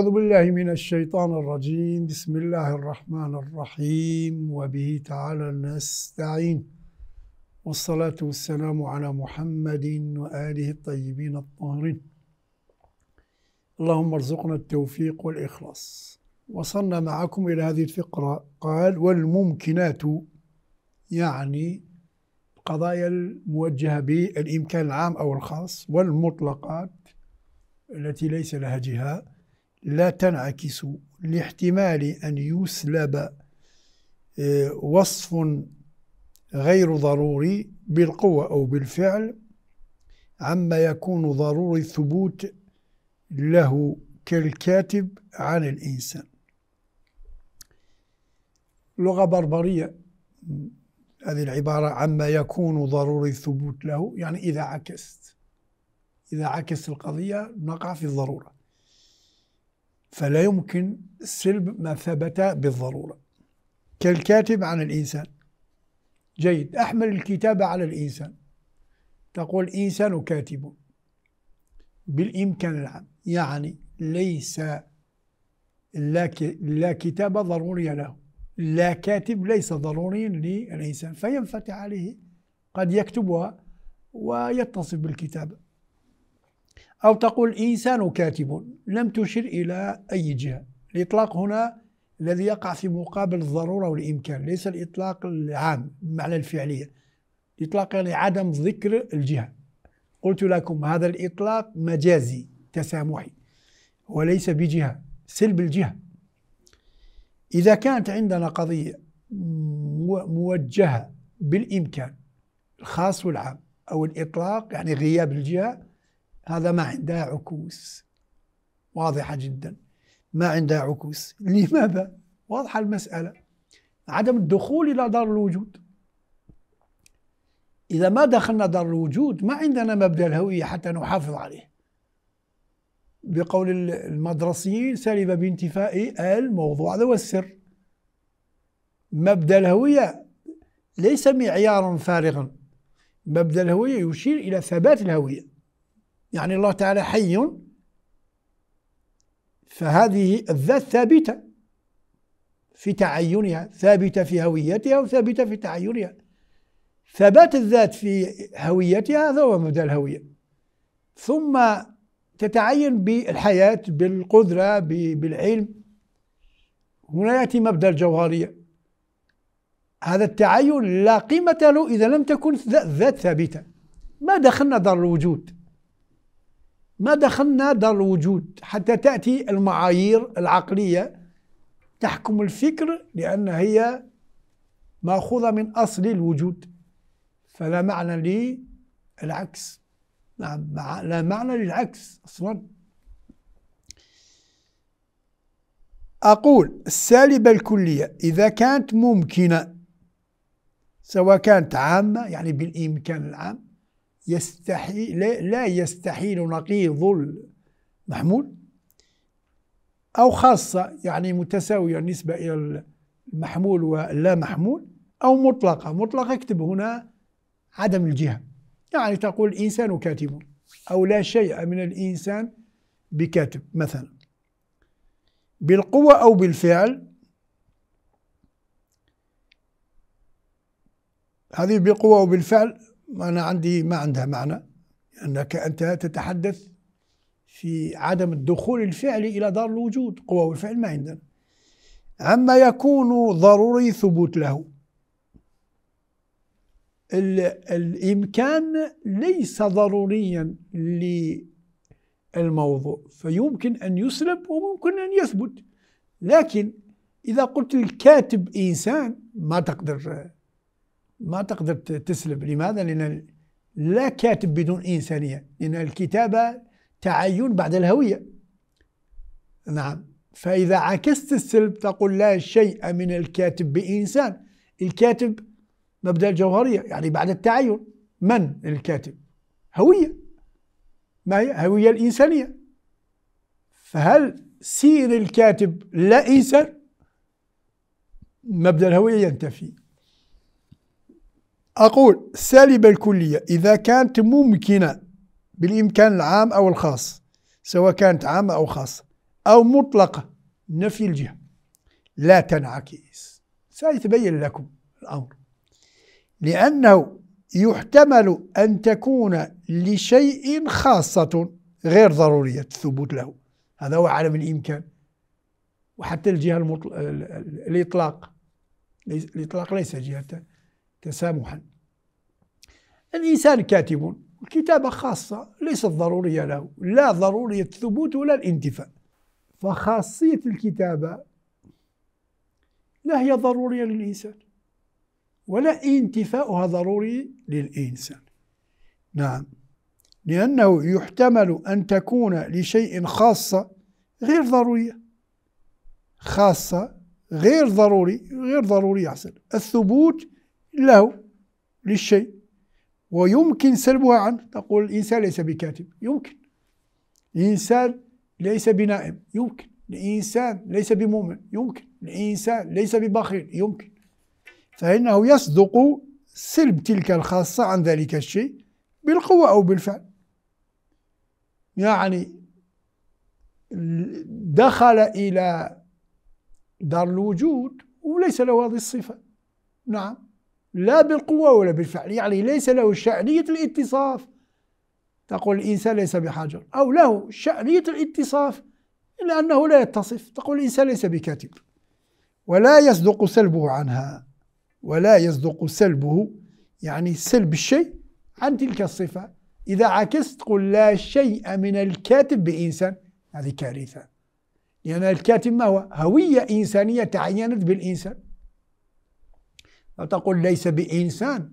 أعوذ بالله من الشيطان الرجيم بسم الله الرحمن الرحيم وبه تعالى نستعين والصلاة والسلام على محمد وآله الطيبين الطاهرين اللهم ارزقنا التوفيق والإخلاص وصلنا معكم إلى هذه الفقرة قال والممكنات يعني قضايا الموجهة بالإمكان العام أو الخاص والمطلقات التي ليس لها جهة لا تنعكس لاحتمال أن يسلب آه، وصف غير ضروري بالقوة أو بالفعل عما يكون ضروري الثبوت له كالكاتب عن الإنسان لغة بربرية هذه العبارة عما يكون ضروري الثبوت له يعني إذا عكست إذا عكست القضية نقع في الضرورة فلا يمكن سلب ما ثبت بالضرورة كالكاتب عن الإنسان جيد أحمل الكتابة على الإنسان تقول إنسان كاتب بالإمكان العام يعني ليس لا كتاب ضروريه له لا كاتب ليس ضروريا للإنسان فينفتح عليه قد يكتبها ويتصف بالكتابة أو تقول إنسان كاتب لم تشر إلى أي جهة الإطلاق هنا الذي يقع في مقابل الضرورة والإمكان ليس الإطلاق العام بمعنى الفعلية إطلاق يعني عدم ذكر الجهة قلت لكم هذا الإطلاق مجازي تسامحي وليس بجهة سلب الجهة إذا كانت عندنا قضية موجهة بالإمكان الخاص والعام أو الإطلاق يعني غياب الجهة هذا ما عندها عكوس واضحة جدا ما عندها عكوس لماذا؟ واضحة المسألة عدم الدخول إلى دار الوجود إذا ما دخلنا دار الوجود ما عندنا مبدأ الهوية حتى نحافظ عليه بقول المدرسيين سلب بانتفاء الموضوع هذا هو السر مبدأ الهوية ليس معيارا فارغا مبدأ الهوية يشير إلى ثبات الهوية يعني الله تعالى حي فهذه الذات ثابتة في تعينها ثابتة في هويتها وثابتة في تعينها ثبات الذات في هويتها هذا هو مبدأ الهوية ثم تتعين بالحياة بالقدرة بالعلم هنا يأتي مبدأ الجوهرية هذا التعين لا قيمة له إذا لم تكن ذات ثابتة ما دخلنا دار الوجود ما دخلنا دار الوجود حتى تأتي المعايير العقلية تحكم الفكر لأن هي مأخوذة من أصل الوجود فلا معنى للعكس نعم، لا معنى للعكس أصلا أقول السالبة الكلية إذا كانت ممكنة سواء كانت عامة يعني بالإمكان العام يستحيل لا يستحيل نقيض المحمول أو خاصة يعني متساوية نسبة إلى المحمول واللا محمول أو مطلقة مطلقة اكتب هنا عدم الجهة يعني تقول الإنسان كاتب أو لا شيء من الإنسان بكاتب مثلا بالقوة أو بالفعل هذه بالقوة أو بالفعل أنا عندي ما عندها معنى أنك أنت تتحدث في عدم الدخول الفعلي إلى دار الوجود قوة والفعل ما عندنا عما يكون ضروري ثبوت له الإمكان ليس ضروريا للموضوع فيمكن أن يسلب وممكن أن يثبت لكن إذا قلت الكاتب إنسان ما تقدر ما تقدر تسلب لماذا؟ لأن لا كاتب بدون إنسانية لأن الكتابة تعين بعد الهوية نعم فإذا عكست السلب تقول لا شيء من الكاتب بإنسان الكاتب مبدأ الجوهرية يعني بعد التعين من الكاتب هوية ما هي هوية الإنسانية فهل سير الكاتب لا إنسان مبدأ الهوية ينتفي أقول السالبة الكلية إذا كانت ممكنة بالإمكان العام أو الخاص سواء كانت عامة أو خاصة أو مطلقة نفي الجهة لا تنعكس سيتبين لكم الأمر لأنه يحتمل أن تكون لشيء خاصة غير ضرورية الثبوت له هذا هو عالم الإمكان وحتى الجهة المطلق الإطلاق الإطلاق ليس جهة تسامحا الإنسان كاتب الكتابة خاصة ليست ضرورية له لا ضرورية الثبوت ولا الانتفاء فخاصية الكتابة لا هي ضرورية للإنسان ولا انتفاؤها ضروري للإنسان نعم لأنه يحتمل أن تكون لشيء خاصة غير ضرورية خاصة غير ضروري غير ضروري يحصل الثبوت له للشيء ويمكن سلبها عنه تقول الإنسان ليس بكاتب يمكن الإنسان ليس بنائم يمكن الإنسان ليس بمؤمن يمكن الإنسان ليس ببخيل يمكن فإنه يصدق سلب تلك الخاصة عن ذلك الشيء بالقوة أو بالفعل يعني دخل إلى دار الوجود وليس له هذه الصفة نعم لا بالقوة ولا بالفعل يعني ليس له شأنية الاتصاف تقول الإنسان ليس بحجر أو له شأنية الاتصاف إلا أنه لا يتصف تقول الإنسان ليس بكاتب ولا يصدق سلبه عنها ولا يصدق سلبه يعني سلب الشيء عن تلك الصفة إذا عكست تقول لا شيء من الكاتب بإنسان هذه كارثة لأن يعني الكاتب ما هو هوية إنسانية تعينت بالإنسان تقول ليس بإنسان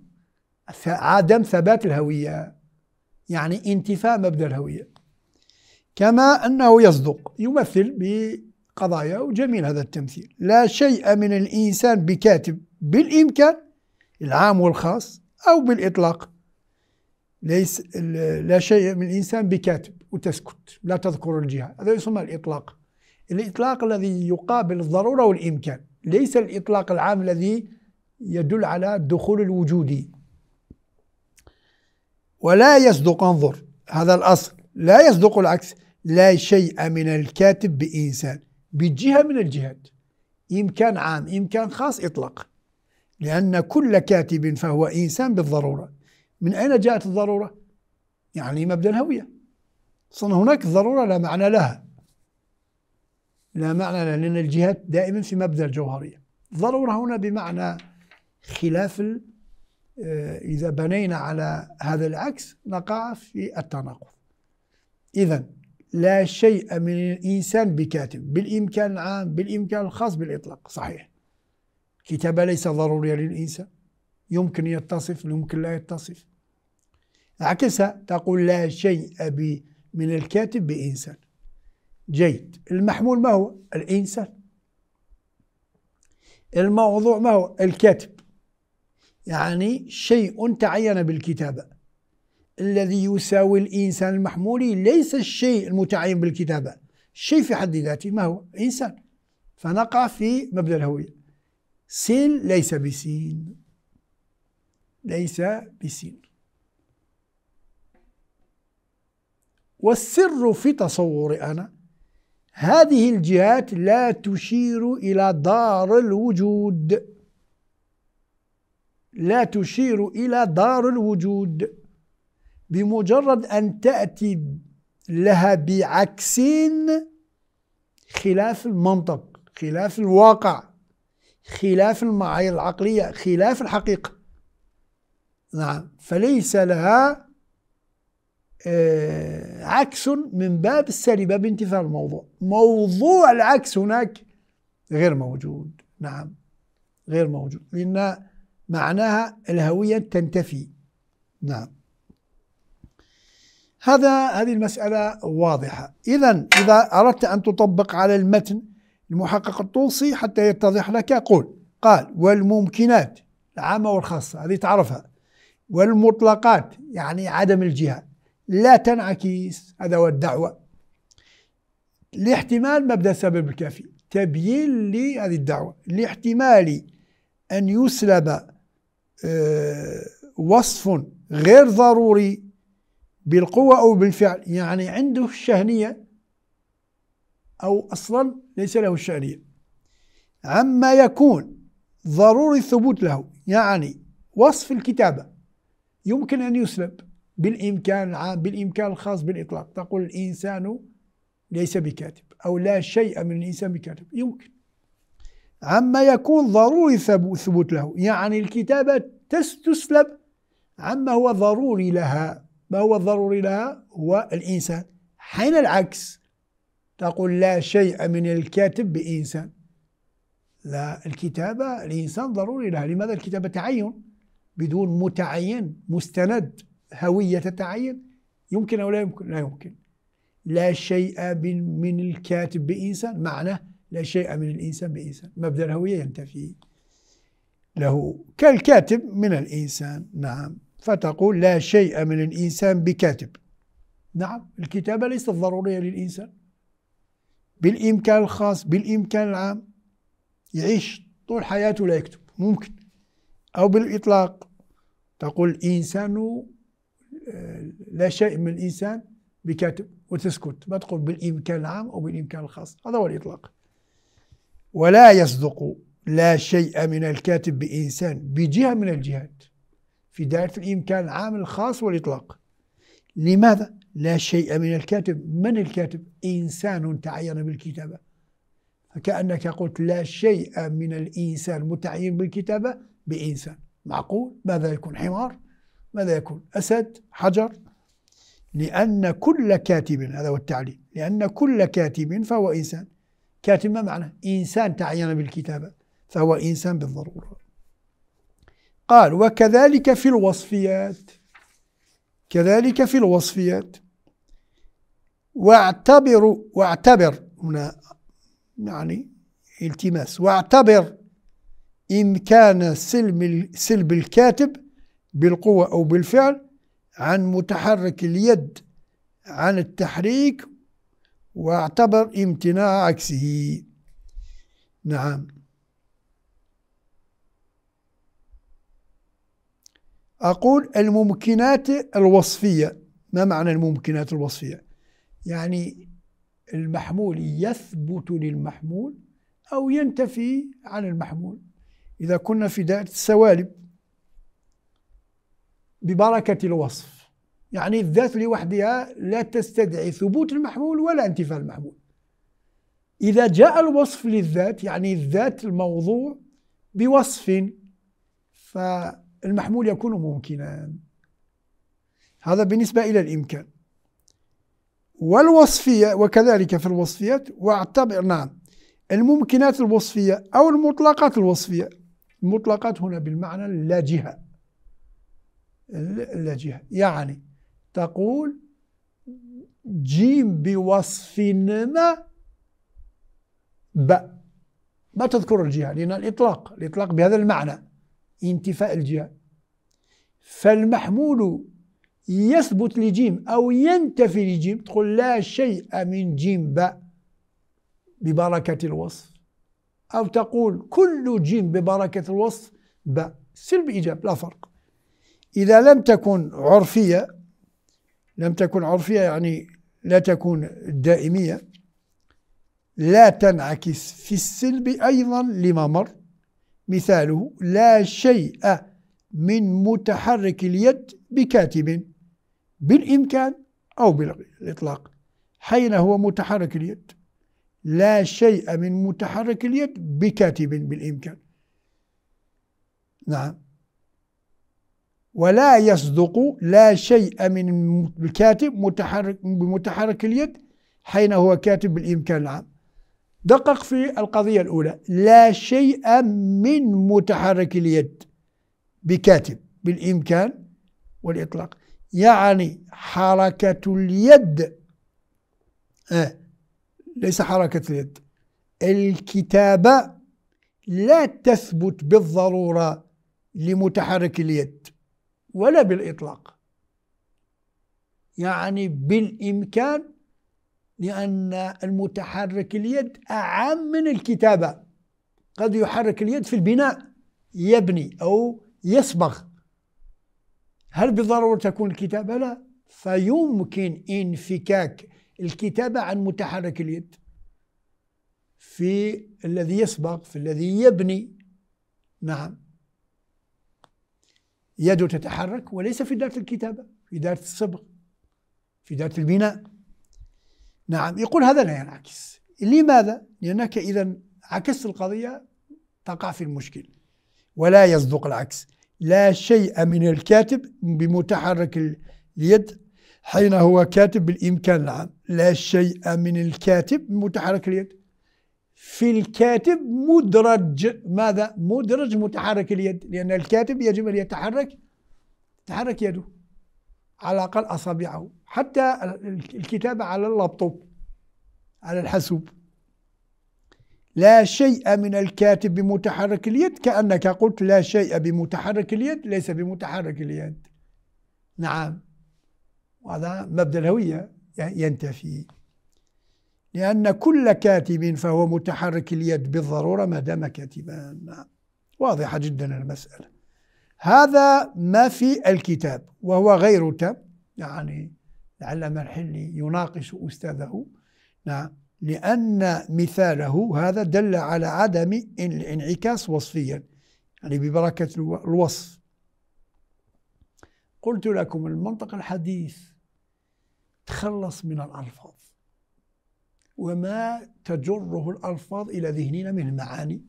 عدم ثبات الهوية يعني انتفاء مبدأ الهوية كما أنه يصدق يمثل بقضايا وجميل هذا التمثيل لا شيء من الإنسان بكاتب بالإمكان العام والخاص أو بالإطلاق ليس لا شيء من الإنسان بكاتب وتسكت لا تذكر الجهة هذا يسمى الإطلاق الإطلاق الذي يقابل الضرورة والإمكان ليس الإطلاق العام الذي يدل على الدخول الوجودي ولا يصدق انظر هذا الأصل لا يصدق العكس لا شيء من الكاتب بإنسان بجهة من الجهات إمكان عام إمكان خاص إطلاق لأن كل كاتب فهو إنسان بالضرورة من أين جاءت الضرورة؟ يعني مبدأ الهوية أصلا هناك ضرورة لا معنى لها لا معنى لها لأن الجهات دائما في مبدأ الجوهرية ضرورة هنا بمعنى خلاف آه، إذا بنينا على هذا العكس نقع في التناقض إذا لا شيء من الإنسان بكاتب بالإمكان العام بالإمكان الخاص بالإطلاق صحيح كتابة ليس ضرورية للإنسان يمكن يتصف يمكن لا يتصف عكسها تقول لا شيء من الكاتب بإنسان جيد المحمول ما هو الإنسان الموضوع ما هو الكاتب يعني شيء تعين بالكتابة الذي يساوي الإنسان المحمولي ليس الشيء المتعين بالكتابة الشيء في حد ذاته ما هو إنسان فنقع في مبدأ الهوية سين ليس بسين ليس بسين والسر في تصوري أنا هذه الجهات لا تشير إلى دار الوجود لا تشير إلى دار الوجود بمجرد أن تأتي لها بعكس خلاف المنطق خلاف الواقع خلاف المعايير العقلية خلاف الحقيقة نعم فليس لها آه، عكس من باب باب انتفاء الموضوع موضوع العكس هناك غير موجود نعم غير موجود لأن معناها الهوية تنتفي نعم هذا هذه المسألة واضحة إذا إذا أردت أن تطبق على المتن المحقق الطوسي حتى يتضح لك قول قال والممكنات العامة والخاصة هذه تعرفها والمطلقات يعني عدم الجهة لا تنعكس هذا هو الدعوة لاحتمال مبدأ السبب الكافي تبيين لهذه الدعوة لاحتمال أن يسلب آه، وصف غير ضروري بالقوة أو بالفعل يعني عنده الشهنية أو أصلا ليس له الشهنية عما يكون ضروري الثبوت له يعني وصف الكتابة يمكن أن يسلب بالإمكان العام بالإمكان الخاص بالإطلاق تقول الإنسان ليس بكاتب أو لا شيء من الإنسان بكاتب يمكن عما يكون ضروري ثبوت له يعني الكتابة تسلب عما هو ضروري لها ما هو ضروري لها هو الإنسان حين العكس تقول لا شيء من الكاتب بإنسان لا الكتابة الإنسان ضروري لها لماذا الكتابة تعين بدون متعين مستند هوية تتعين يمكن أو لا يمكن لا يمكن لا شيء من الكاتب بإنسان معناه لا شيء من الإنسان بإنسان مبدأ الهوية ينتفي له كالكاتب من الإنسان نعم فتقول لا شيء من الإنسان بكاتب نعم الكتابة ليست ضرورية للإنسان بالإمكان الخاص بالإمكان العام يعيش طول حياته لا يكتب ممكن أو بالإطلاق تقول الإنسان آه، لا شيء من الإنسان بكاتب وتسكت ما تقول بالإمكان العام أو بالإمكان الخاص هذا هو الإطلاق ولا يصدق لا شيء من الكاتب بإنسان بجهة من الجهات في دائرة الإمكان العام الخاص والإطلاق لماذا؟ لا شيء من الكاتب من الكاتب؟ إنسان تعين بالكتابة فكأنك قلت لا شيء من الإنسان متعين بالكتابة بإنسان معقول؟ ماذا يكون حمار؟ ماذا يكون أسد؟ حجر؟ لأن كل كاتب هذا هو التعليل لأن كل كاتب فهو إنسان كاتب ما معنى إنسان تعين بالكتابة فهو إنسان بالضرورة قال وكذلك في الوصفيات كذلك في الوصفيات واعتبر واعتبر هنا يعني التماس واعتبر إمكان سلم سلب الكاتب بالقوة أو بالفعل عن متحرك اليد عن التحريك واعتبر امتناع عكسه نعم أقول الممكنات الوصفية ما معنى الممكنات الوصفية يعني المحمول يثبت للمحمول أو ينتفي عن المحمول إذا كنا في دائرة السوالب ببركة الوصف يعني الذات لوحدها لا تستدعي ثبوت المحمول ولا انتفاء المحمول إذا جاء الوصف للذات يعني الذات الموضوع بوصف فالمحمول يكون ممكنا هذا بالنسبة إلى الإمكان والوصفية وكذلك في الوصفيات واعتبر نعم الممكنات الوصفية أو المطلقات الوصفية المطلقات هنا بالمعنى اللاجهة اللاجهة يعني تقول جيم بوصف ما باء ما تذكر الجهة لأن الإطلاق الإطلاق بهذا المعنى انتفاء الجهة فالمحمول يثبت لجيم أو ينتفي لجيم تقول لا شيء من جيم باء ببركة الوصف أو تقول كل جيم ببركة الوصف باء سلب إيجاب لا فرق إذا لم تكن عرفية لم تكن عرفية يعني لا تكون دائمية لا تنعكس في السلب أيضا لما مر مثاله لا شيء من متحرك اليد بكاتب بالإمكان أو بالإطلاق حين هو متحرك اليد لا شيء من متحرك اليد بكاتب بالإمكان نعم ولا يصدق لا شيء من الكاتب متحرك بمتحرك اليد حين هو كاتب بالإمكان العام دقق في القضية الأولى لا شيء من متحرك اليد بكاتب بالإمكان والإطلاق يعني حركة اليد آه ليس حركة اليد الكتابة لا تثبت بالضرورة لمتحرك اليد ولا بالإطلاق يعني بالإمكان لأن المتحرك اليد أعم من الكتابة قد يحرك اليد في البناء يبني أو يصبغ هل بالضرورة تكون الكتابة؟ لا فيمكن انفكاك الكتابة عن متحرك اليد في الذي يصبغ في الذي يبني نعم يده تتحرك وليس في دارة الكتابة في دارة الصبغ في دارة البناء نعم يقول هذا لا ينعكس لماذا؟ لأنك إذا عكست القضية تقع في المشكل ولا يصدق العكس لا شيء من الكاتب بمتحرك اليد حين هو كاتب بالإمكان العام لا شيء من الكاتب بمتحرك اليد في الكاتب مدرج ماذا مدرج متحرك اليد لأن الكاتب يجب أن يتحرك تحرك يده على الأقل أصابعه حتى الكتابة على اللابتوب على الحاسوب لا شيء من الكاتب بمتحرك اليد كأنك قلت لا شيء بمتحرك اليد ليس بمتحرك اليد نعم وهذا مبدأ الهوية ينتفي لأن كل كاتب فهو متحرك اليد بالضرورة ما دام كاتبا واضحة جدا المسألة هذا ما في الكتاب وهو غير تام يعني لعل الحلي يناقش أستاذه نعم لأن مثاله هذا دل على عدم الانعكاس وصفيا يعني ببركة الوصف قلت لكم المنطق الحديث تخلص من الألفاظ وما تجره الألفاظ إلى ذهننا من المعاني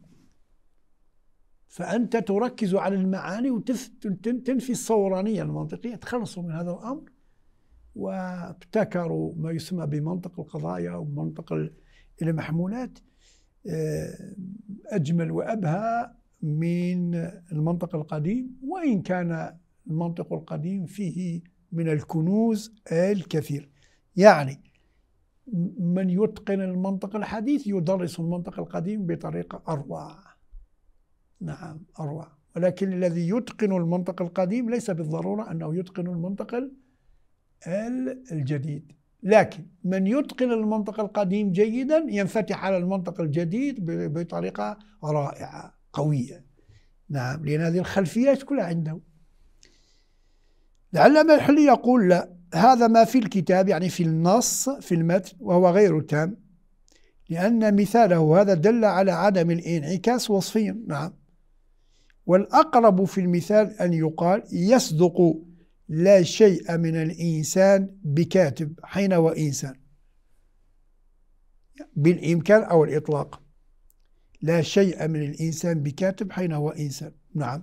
فأنت تركز على المعاني وتنفي الصورانية المنطقية تخلصوا من هذا الأمر وابتكروا ما يسمى بمنطق القضايا ومنطق المحمولات آه، أجمل وأبهى من المنطق القديم وإن كان المنطق القديم فيه من الكنوز الكثير يعني من يتقن المنطق الحديث يدرس المنطق القديم بطريقة أروع نعم أروع ولكن الذي يتقن المنطق القديم ليس بالضرورة أنه يتقن المنطق الجديد لكن من يتقن المنطق القديم جيدا ينفتح على المنطق الجديد بطريقة رائعة قوية نعم لأن هذه الخلفيات كلها عنده لعل الحلي يقول لا هذا ما في الكتاب يعني في النص في المتن وهو غير تام لأن مثاله هذا دل على عدم الانعكاس وصفيا نعم والأقرب في المثال أن يقال يصدق لا شيء من الإنسان بكاتب حين وإنسان بالإمكان أو الإطلاق لا شيء من الإنسان بكاتب حين هو إنسان نعم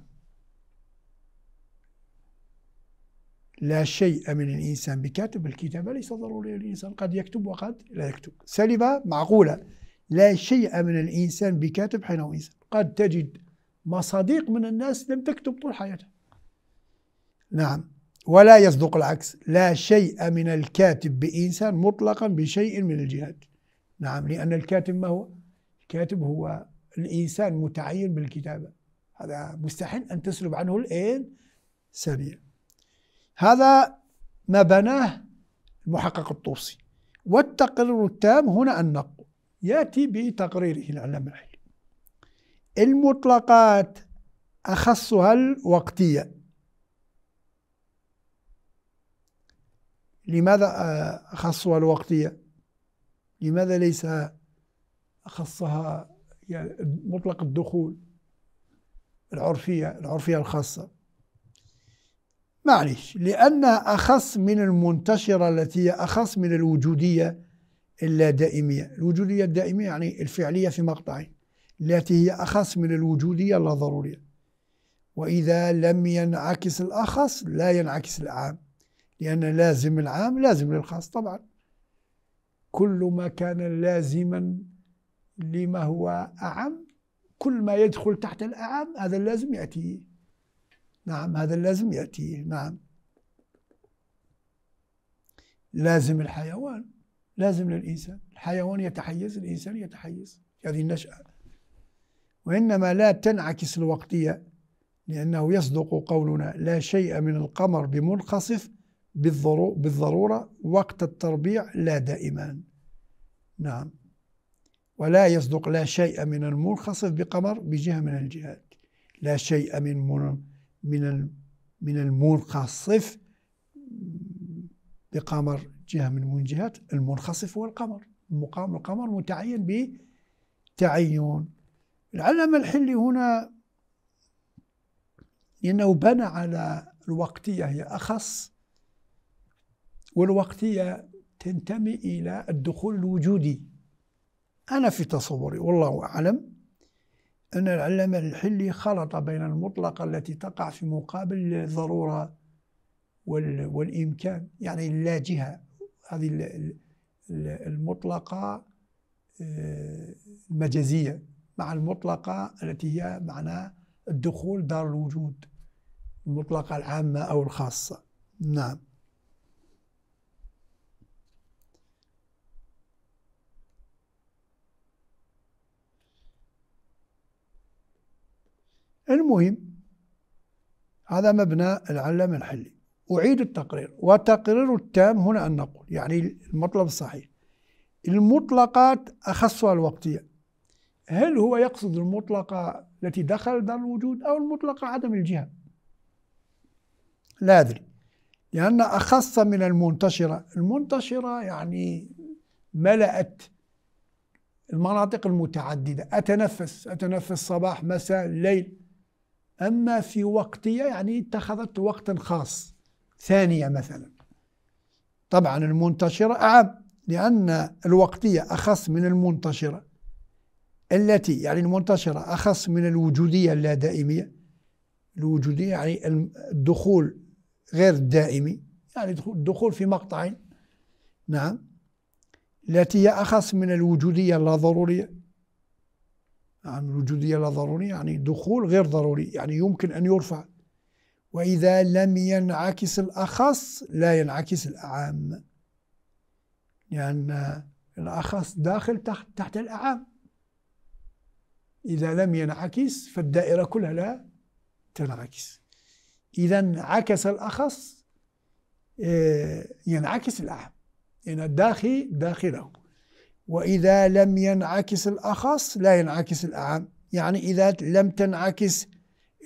لا شيء من الإنسان بكاتب الكتابة ليس ضروري للإنسان قد يكتب وقد لا يكتب سلبة معقولة لا شيء من الإنسان بكاتب حينه إنسان قد تجد مصادق من الناس لم تكتب طول حياتها نعم ولا يصدق العكس لا شيء من الكاتب بإنسان مطلقا بشيء من الجهات نعم لأن الكاتب ما هو الكاتب هو الإنسان متعين بالكتابة هذا مستحيل أن تسلب عنه الآن سبيل هذا ما بناه المحقق الطوسي والتقرير التام هنا نقول يأتي بتقريره الإعلام الحلي المطلقات أخصها الوقتية لماذا أخصها الوقتية لماذا ليس أخصها يعني مطلق الدخول العرفية العرفية الخاصة معلش لأنها أخص من المنتشرة التي هي أخص من الوجودية اللادائمية الوجودية الدائمية يعني الفعلية في مقطعين التي هي أخص من الوجودية اللاضرورية وإذا لم ينعكس الأخص لا ينعكس العام لأن لازم العام لازم للخاص طبعا كل ما كان لازما لما هو أعم كل ما يدخل تحت الأعم هذا اللازم يأتي نعم هذا اللازم يأتي نعم لازم الحيوان لازم للإنسان الحيوان يتحيز الإنسان يتحيز هذه النشأة وإنما لا تنعكس الوقتية لأنه يصدق قولنا لا شيء من القمر بمنخسف بالضرورة وقت التربيع لا دائما نعم ولا يصدق لا شيء من المنخصف بقمر بجهة من الجهات لا شيء من من من من المنخصف بقمر جهة من منجهات المنخصف هو القمر مقام القمر متعين بتعين العلم الحلي هنا لأنه بنى على الوقتية هي أخص والوقتية تنتمي إلى الدخول الوجودي أنا في تصوري والله أعلم أن العلامة الحلي خلط بين المطلقة التي تقع في مقابل الضرورة والإمكان يعني اللاجهة هذه المطلقة المجازية آه، مع المطلقة التي هي معنى الدخول دار الوجود المطلقة العامة أو الخاصة نعم المهم هذا مبنى العلم الحلي أعيد التقرير والتقرير التام هنا أن نقول يعني المطلب الصحيح المطلقات أخصها الوقتية هل هو يقصد المطلقة التي دخل دار الوجود أو المطلقة عدم الجهة لا أدري لأن أخص من المنتشرة المنتشرة يعني ملأت المناطق المتعددة أتنفس أتنفس صباح مساء ليل أما في وقتية يعني اتخذت وقتا خاص ثانية مثلا طبعا المنتشرة أعم لأن الوقتية أخص من المنتشرة التي يعني المنتشرة أخص من الوجودية اللا دائمية الوجودية يعني الدخول غير الدائمي يعني الدخول في مقطعين نعم التي هي أخص من الوجودية اللا ضرورية نعم الوجودية لا ضروري يعني دخول غير ضروري يعني يمكن أن يرفع وإذا لم ينعكس الأخص لا ينعكس الأعام لأن يعني الأخص داخل تحت, تحت الأعام إذا لم ينعكس فالدائرة كلها لا تنعكس إذا انعكس الأخص آه، ينعكس الأعام لأن يعني الداخل داخله وإذا لم ينعكس الأخص لا ينعكس الأعم يعني إذا لم تنعكس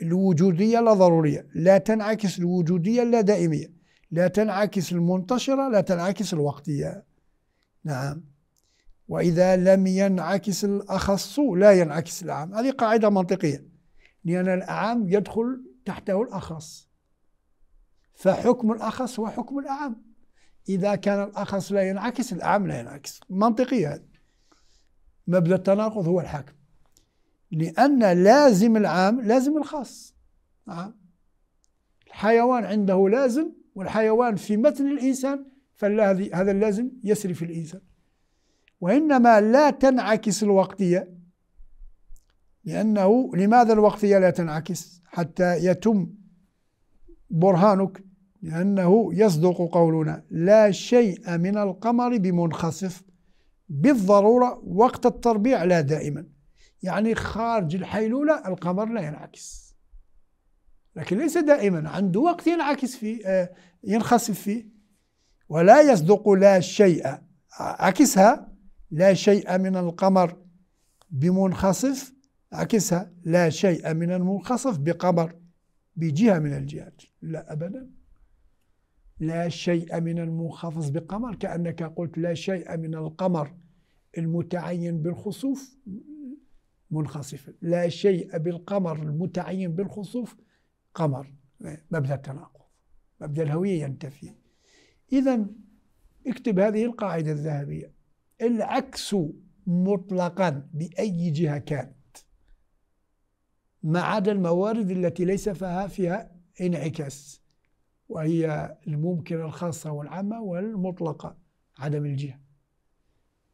الوجودية لا ضرورية لا تنعكس الوجودية لا دائمية لا تنعكس المنتشرة لا تنعكس الوقتية نعم وإذا لم ينعكس الأخص لا ينعكس الأعم هذه قاعدة منطقية لأن الأعم يدخل تحته الأخص فحكم الأخص هو حكم الأعم إذا كان الأخص لا ينعكس الأعم لا ينعكس منطقية مبدأ التناقض هو الحاكم لأن لازم العام لازم الخاص نعم الحيوان عنده لازم والحيوان في متن الإنسان فهذا اللازم يسري في الإنسان وإنما لا تنعكس الوقتية لأنه لماذا الوقتية لا تنعكس حتى يتم برهانك لأنه يصدق قولنا لا شيء من القمر بمنخفض بالضرورة وقت التربيع لا دائما يعني خارج الحيلولة القمر لا ينعكس لكن ليس دائما عنده وقت ينعكس فيه آه، ينخسف فيه ولا يصدق لا شيء عكسها لا شيء من القمر بمنخفض عكسها لا شيء من المنخفض بقمر بجهة من الجهات لا أبداً لا شيء من المنخفض بقمر كأنك قلت لا شيء من القمر المتعين بالخسوف منخصف لا شيء بالقمر المتعين بالخسوف قمر مبدأ التناقض مبدأ الهوية ينتفي إذا اكتب هذه القاعدة الذهبية العكس مطلقا بأي جهة كانت ما عدا الموارد التي ليس فيها فيها انعكاس وهي الممكنة الخاصة والعامة والمطلقة عدم الجهة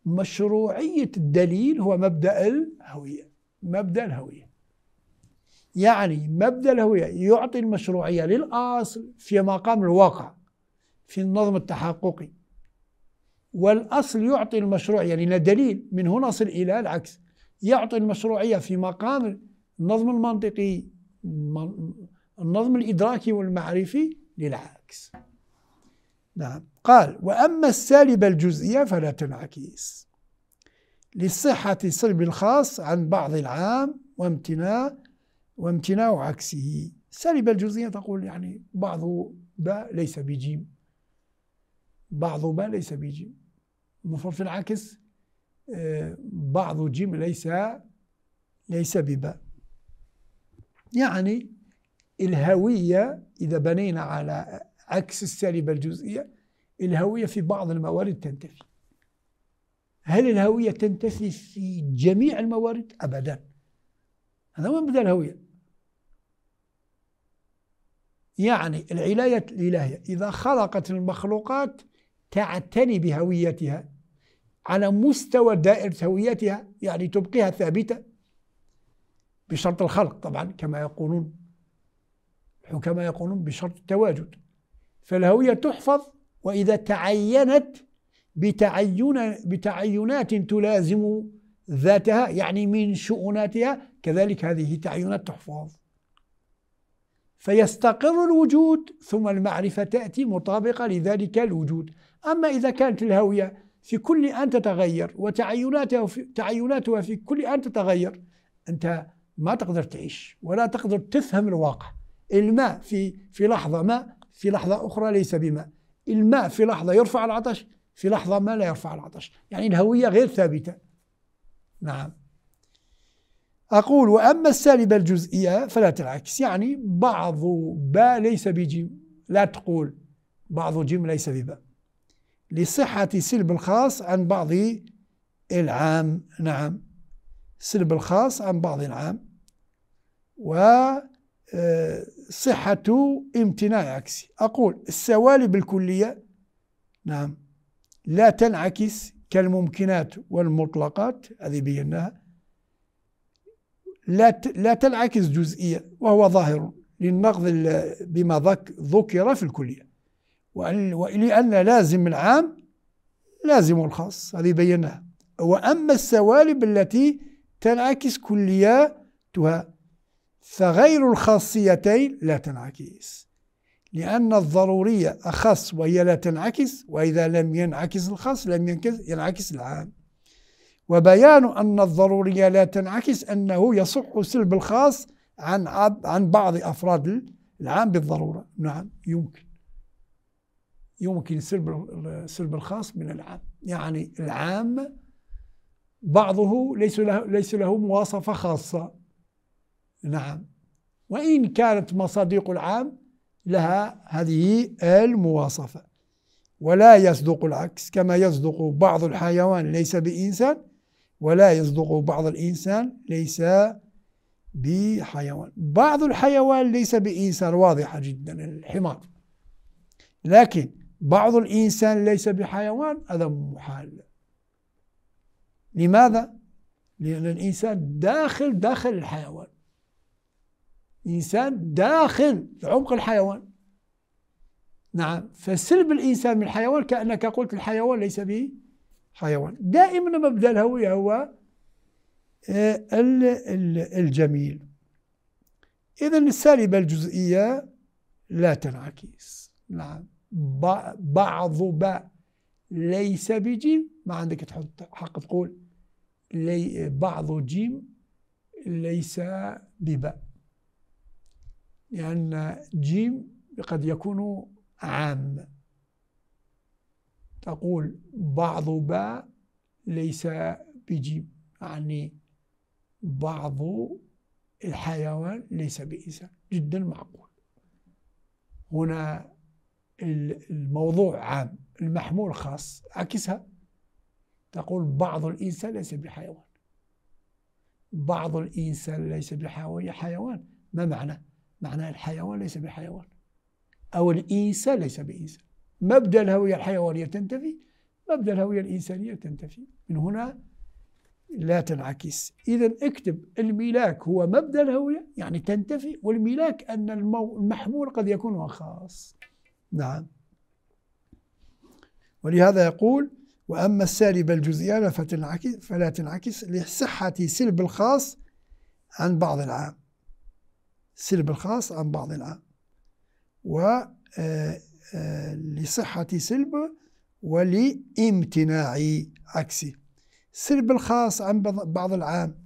مشروعية الدليل هو مبدأ الهوية مبدأ الهوية يعني مبدأ الهوية يعطي المشروعية للأصل في مقام الواقع في النظم التحققي والأصل يعطي المشروعية يعني لأن دليل من هنا أصل إلى العكس يعطي المشروعية في مقام النظم المنطقي النظم الإدراكي والمعرفي للعكس نعم قال وأما السالبة الجزئية فلا تنعكس لصحة سلب الخاص عن بعض العام وامتناع وامتناع عكسه السالبة الجزئية تقول يعني بعض باء ليس بجيم بعض باء ليس بجيم المفروض في العكس آه، بعض جيم ليس ليس بباء يعني الهوية إذا بنينا على عكس السالبة الجزئية الهوية في بعض الموارد تنتفي هل الهوية تنتفي في جميع الموارد؟ أبدا هذا وين بدا الهوية يعني العلاية الإلهية إذا خلقت المخلوقات تعتني بهويتها على مستوى دائرة هويتها يعني تبقيها ثابتة بشرط الخلق طبعا كما يقولون الحكماء يقولون بشرط التواجد فالهوية تحفظ وإذا تعينت بتعين بتعينات تلازم ذاتها يعني من شؤوناتها كذلك هذه تعينات تحفظ فيستقر الوجود ثم المعرفة تأتي مطابقة لذلك الوجود أما إذا كانت الهوية في كل أن تتغير وتعيناتها في, تعيناتها في كل أن تتغير أنت ما تقدر تعيش ولا تقدر تفهم الواقع الماء في في لحظة ما في لحظة أخرى ليس بماء الماء في لحظة يرفع العطش في لحظة ما لا يرفع العطش يعني الهوية غير ثابتة نعم أقول وأما السالبة الجزئية فلا تنعكس يعني بعض باء ليس بجيم لا تقول بعض جيم ليس بباء لصحة سلب الخاص عن بعض العام نعم سلب الخاص عن بعض العام و آه، صحة امتناع عكسي أقول السوالب الكلية نعم لا تنعكس كالممكنات والمطلقات هذه بيناها لا لا تنعكس جزئية وهو ظاهر للنقض بما ذكر في الكلية ولأن لازم العام لازم الخاص هذه بيناها وأما السوالب التي تنعكس كلياتها فغير الخاصيتين لا تنعكس لأن الضرورية أخص وهي لا تنعكس وإذا لم ينعكس الخاص لم ينعكس العام وبيان أن الضرورية لا تنعكس أنه يصح سلب الخاص عن عن بعض أفراد العام بالضرورة نعم يمكن يمكن سلب سلب الخاص من العام يعني العام بعضه ليس له ليس له مواصفة خاصة نعم وإن كانت مصادق العام لها هذه المواصفة ولا يصدق العكس كما يصدق بعض الحيوان ليس بإنسان ولا يصدق بعض الإنسان ليس بحيوان بعض الحيوان ليس بإنسان واضحة جدا الحمار لكن بعض الإنسان ليس بحيوان هذا محال لماذا؟ لأن الإنسان داخل داخل الحيوان إنسان داخل عمق الحيوان نعم فسلب الإنسان من الحيوان كأنك قلت الحيوان ليس به حيوان دائما مبدأ الهوية هو آه، الجميل إذا السالبة الجزئية لا تنعكس نعم بعض باء ليس بجيم ما عندك تحط حق تقول لي بعض جيم ليس بباء لأن جيم قد يكون عام تقول بعض باء ليس بجيم يعني بعض الحيوان ليس بإنسان جدا معقول هنا الموضوع عام المحمول خاص عكسها تقول بعض الإنسان ليس بحيوان بعض الإنسان ليس بحيوان ما معنى معنى الحيوان ليس بحيوان أو الإنسان ليس بإنسان مبدأ الهوية الحيوانية تنتفي مبدأ الهوية الإنسانية تنتفي من هنا لا تنعكس إذا اكتب الملاك هو مبدأ الهوية يعني تنتفي والملاك أن المحمول قد يكون خاص نعم ولهذا يقول وأما السالب الجزئيان فتنعكس فلا تنعكس لصحة سلب الخاص عن بعض العام سلب الخاص عن بعض العام ولصحة آه، آه، سلب ولامتناع عكسه سلب الخاص عن بعض العام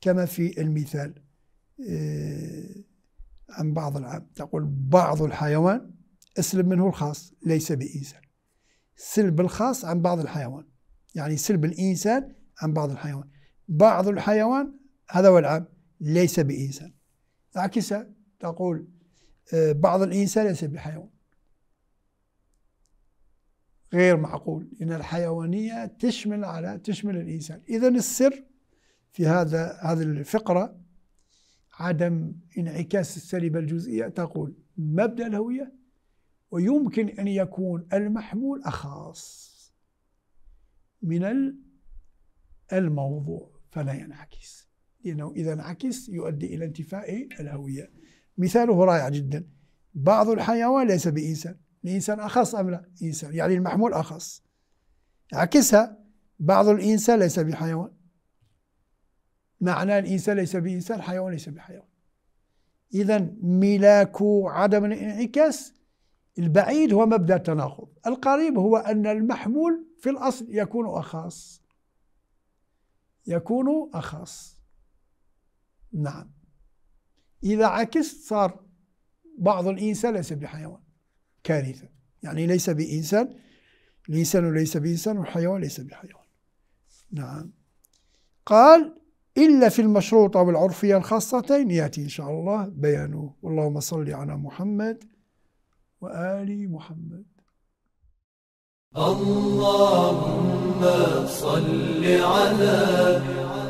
كما في المثال آه، عن بعض العام تقول بعض الحيوان اسلب منه الخاص ليس بإنسان سلب الخاص عن بعض الحيوان يعني سلب الإنسان عن بعض الحيوان بعض الحيوان هذا هو العام ليس بإنسان عكسة تقول آه، بعض الإنسان ليس بحيوان غير معقول إن الحيوانية تشمل على تشمل الإنسان إذا السر في هذا هذه الفقرة عدم انعكاس السلبة الجزئية تقول مبدأ الهوية ويمكن أن يكون المحمول أخاص من الموضوع فلا ينعكس لأنه إذا انعكس يؤدي إلى انتفاء الهوية مثاله رائع جدا بعض الحيوان ليس بإنسان الإنسان أخص أم لا إنسان يعني المحمول أخص عكسها بعض الإنسان ليس بحيوان معنى الإنسان ليس بإنسان الحيوان ليس بحيوان إذا ملاك عدم الانعكاس البعيد هو مبدأ التناقض القريب هو أن المحمول في الأصل يكون أخص يكون أخص نعم إذا عكست صار بعض الإنسان ليس بحيوان كارثة يعني ليس بإنسان الإنسان ليس بإنسان والحيوان ليس بحيوان نعم قال إلا في المشروطة والعرفية الخاصتين يأتي إن شاء الله بيانه اللهم صل على محمد وآل محمد اللهم صل على